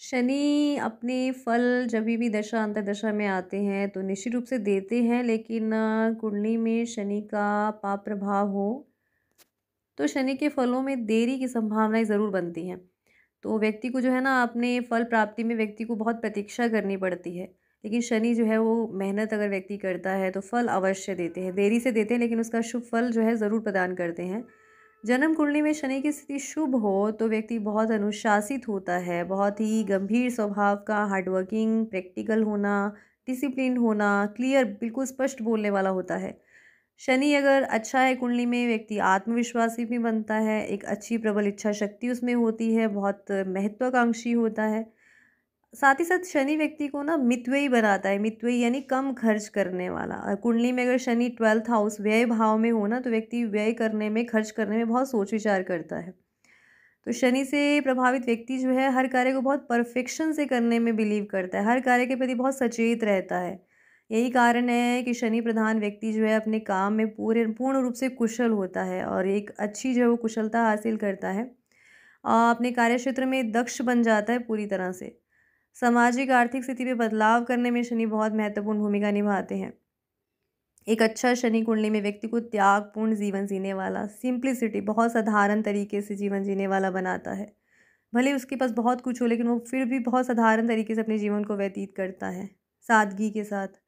शनि अपने फल जब भी दशा दशा में आते हैं तो निश्चित रूप से देते हैं लेकिन कुंडली में शनि का पाप प्रभाव हो तो शनि के फलों में देरी की संभावनाएं ज़रूर बनती हैं तो व्यक्ति को जो है ना अपने फल प्राप्ति में व्यक्ति को बहुत प्रतीक्षा करनी पड़ती है लेकिन शनि जो है वो मेहनत अगर व्यक्ति करता है तो फल अवश्य देते हैं देरी से देते हैं लेकिन उसका शुभ फल जो है ज़रूर प्रदान करते हैं जन्म कुंडली में शनि की स्थिति शुभ हो तो व्यक्ति बहुत अनुशासित होता है बहुत ही गंभीर स्वभाव का हार्डवर्किंग प्रैक्टिकल होना डिसिप्लिन होना क्लियर बिल्कुल स्पष्ट बोलने वाला होता है शनि अगर अच्छा है कुंडली में व्यक्ति आत्मविश्वासी भी बनता है एक अच्छी प्रबल इच्छा शक्ति उसमें होती है बहुत महत्वाकांक्षी होता है साथ ही साथ शनि व्यक्ति को ना मितव्ययी बनाता है मितव्ययी यानी कम खर्च करने वाला कुंडली में अगर शनि ट्वेल्थ हाउस व्यय भाव में हो ना तो व्यक्ति व्यय करने में खर्च करने में बहुत सोच विचार करता है तो शनि से प्रभावित व्यक्ति जो है हर कार्य को बहुत परफेक्शन से करने में बिलीव करता है हर कार्य के प्रति बहुत सचेत रहता है यही कारण है कि शनि प्रधान व्यक्ति जो है अपने काम में पूरे पूर्ण रूप से कुशल होता है और एक अच्छी जो है वो कुशलता हासिल करता है अपने कार्य क्षेत्र में दक्ष बन जाता है पूरी तरह से सामाजिक आर्थिक स्थिति में बदलाव करने में शनि बहुत महत्वपूर्ण भूमिका निभाते हैं एक अच्छा शनि कुंडली में व्यक्ति को त्यागपूर्ण जीवन जीने वाला सिंप्लिसिटी बहुत साधारण तरीके से जीवन जीने वाला बनाता है भले उसके पास बहुत कुछ हो लेकिन वो फिर भी बहुत साधारण तरीके से अपने जीवन को व्यतीत करता है सादगी के साथ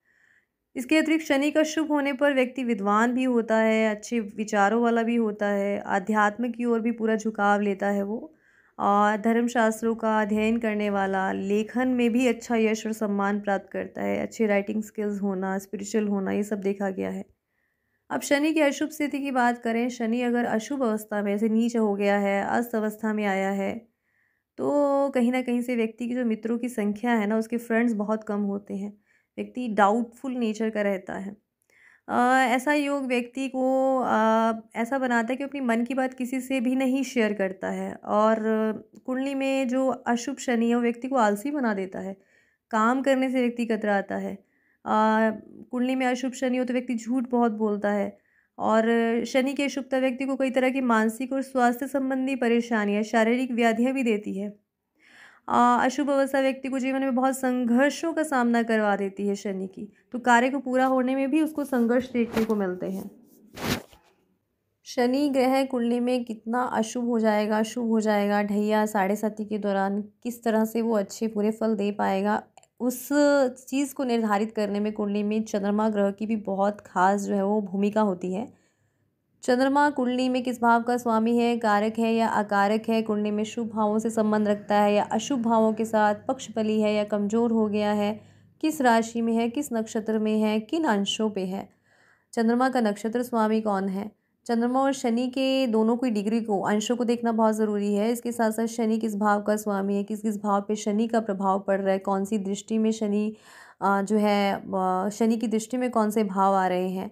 इसके अतिरिक्त शनि का शुभ होने पर व्यक्ति विद्वान भी होता है अच्छे विचारों वाला भी होता है आध्यात्म की ओर भी पूरा झुकाव लेता है वो और धर्मशास्त्रों का अध्ययन करने वाला लेखन में भी अच्छा यश और सम्मान प्राप्त करता है अच्छे राइटिंग स्किल्स होना स्पिरिचुअल होना ये सब देखा गया है अब शनि की अशुभ स्थिति की बात करें शनि अगर अशुभ अवस्था में ऐसे नीच हो गया है अस्त अवस्था में आया है तो कहीं ना कहीं से व्यक्ति की जो मित्रों की संख्या है ना उसके फ्रेंड्स बहुत कम होते हैं व्यक्ति डाउटफुल नेचर का रहता है ऐसा योग व्यक्ति को ऐसा बनाता है कि अपनी मन की बात किसी से भी नहीं शेयर करता है और कुंडली में जो अशुभ शनि है वो व्यक्ति को आलसी बना देता है काम करने से व्यक्ति कतराता है कुंडली में अशुभ शनि हो तो व्यक्ति झूठ बहुत बोलता है और शनि की अशुभता व्यक्ति को कई तरह की मानसिक और स्वास्थ्य संबंधी परेशानियाँ शारीरिक व्याधियाँ भी देती है अशुभ अवस्था व्यक्ति को जीवन में बहुत संघर्षों का सामना करवा देती है शनि की तो कार्य को पूरा होने में भी उसको संघर्ष देखने को मिलते हैं शनि ग्रह कुंडली में कितना अशुभ हो जाएगा शुभ हो जाएगा ढैया साढ़े साथी के दौरान किस तरह से वो अच्छे पूरे फल दे पाएगा उस चीज़ को निर्धारित करने में कुंडली में चंद्रमा ग्रह की भी बहुत खास जो है वो भूमिका होती है चंद्रमा कुंडली में किस भाव का स्वामी है कारक है या अकारक है कुंडली में शुभ भावों से संबंध रखता है या अशुभ भावों के साथ पक्षपली है या कमज़ोर हो गया है किस राशि में है किस नक्षत्र में है किन अंशों पे है चंद्रमा का नक्षत्र स्वामी कौन है चंद्रमा और शनि के दोनों की डिग्री को अंशों को देखना बहुत ज़रूरी है इसके साथ साथ शनि किस भाव का स्वामी है किस किस भाव पे शनि का प्रभाव पड़ रहा है कौन सी दृष्टि में शनि जो है शनि की दृष्टि में कौन से भाव आ रहे हैं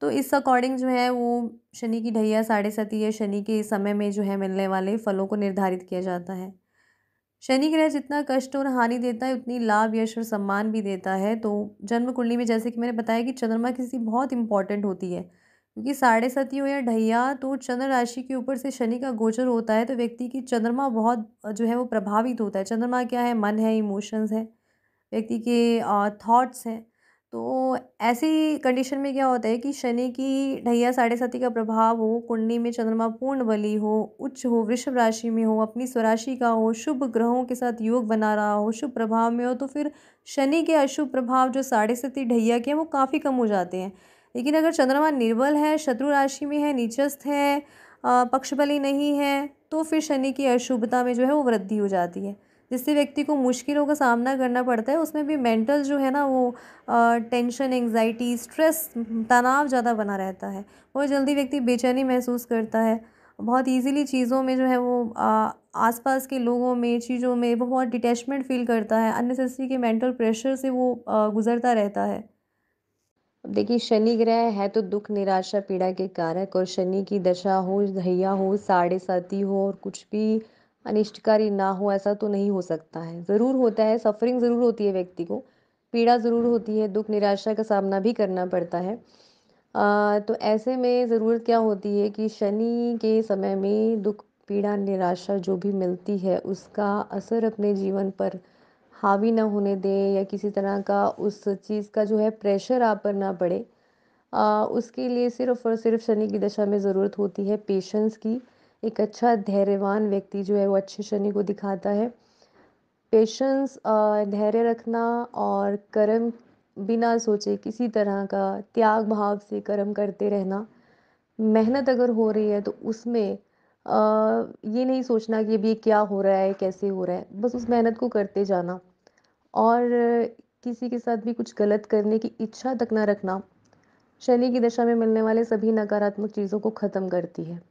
तो इस अकॉर्डिंग जो है वो शनि की ढैया साढ़े सती या शनि के समय में जो है मिलने वाले फलों को निर्धारित किया जाता है शनि ग्रह जितना कष्ट और हानि देता है उतनी लाभ यश और सम्मान भी देता है तो जन्म कुंडली में जैसे कि मैंने बताया कि चंद्रमा किसी बहुत इंपॉर्टेंट होती है क्योंकि साढ़े सती हो या ढैया तो चंद्र राशि के ऊपर से शनि का गोचर होता है तो व्यक्ति की चंद्रमा बहुत जो है वो प्रभावित होता है चंद्रमा क्या है मन है इमोशंस है व्यक्ति के थॉट्स हैं तो ऐसी कंडीशन में क्या होता है कि शनि की ढैया साढ़े साथी का प्रभाव हो कुंडली में चंद्रमा पूर्ण बली हो उच्च हो वृषभ राशि में हो अपनी स्वराशि का हो शुभ ग्रहों के साथ योग बना रहा हो शुभ प्रभाव में हो तो फिर शनि के अशुभ प्रभाव जो साढ़े साथी ढैया के हैं वो काफ़ी कम हो जाते हैं लेकिन अगर चंद्रमा निर्बल है शत्रु राशि में है नीचस्थ है पक्षबली नहीं है तो फिर शनि की अशुभता में जो है वो वृद्धि हो जाती है जिससे व्यक्ति को मुश्किलों का सामना करना पड़ता है उसमें भी मेंटल जो है ना वो टेंशन एंजाइटी स्ट्रेस तनाव ज़्यादा बना रहता है वो जल्दी व्यक्ति बेचैनी महसूस करता है बहुत इजीली चीज़ों में जो है वो आसपास के लोगों में चीज़ों में वो बहुत डिटैचमेंट फील करता है अननेसेसरी के मेंटल प्रेशर से वो आ, गुजरता रहता है देखिए शनि ग्रह है तो दुख निराशा पीड़ा के कारक और शनि की दशा हो धैया हो साढ़े साथी हो और कुछ भी अनिष्टकारी ना हो ऐसा तो नहीं हो सकता है ज़रूर होता है सफरिंग ज़रूर होती है व्यक्ति को पीड़ा ज़रूर होती है दुख निराशा का सामना भी करना पड़ता है आ, तो ऐसे में ज़रूरत क्या होती है कि शनि के समय में दुख पीड़ा निराशा जो भी मिलती है उसका असर अपने जीवन पर हावी ना होने दें या किसी तरह का उस चीज़ का जो है प्रेशर आप पर ना पड़े आ, उसके लिए सिर्फ और सिर्फ शनि की दशा में ज़रूरत होती है पेशेंस की एक अच्छा धैर्यवान व्यक्ति जो है वो अच्छे शनि को दिखाता है पेशेंस धैर्य रखना और कर्म बिना सोचे किसी तरह का त्याग भाव से कर्म करते रहना मेहनत अगर हो रही है तो उसमें ये नहीं सोचना कि अभी क्या हो रहा है कैसे हो रहा है बस उस मेहनत को करते जाना और किसी के साथ भी कुछ गलत करने की इच्छा तक ना रखना शनि की दशा में मिलने वाले सभी नकारात्मक चीज़ों को ख़त्म करती है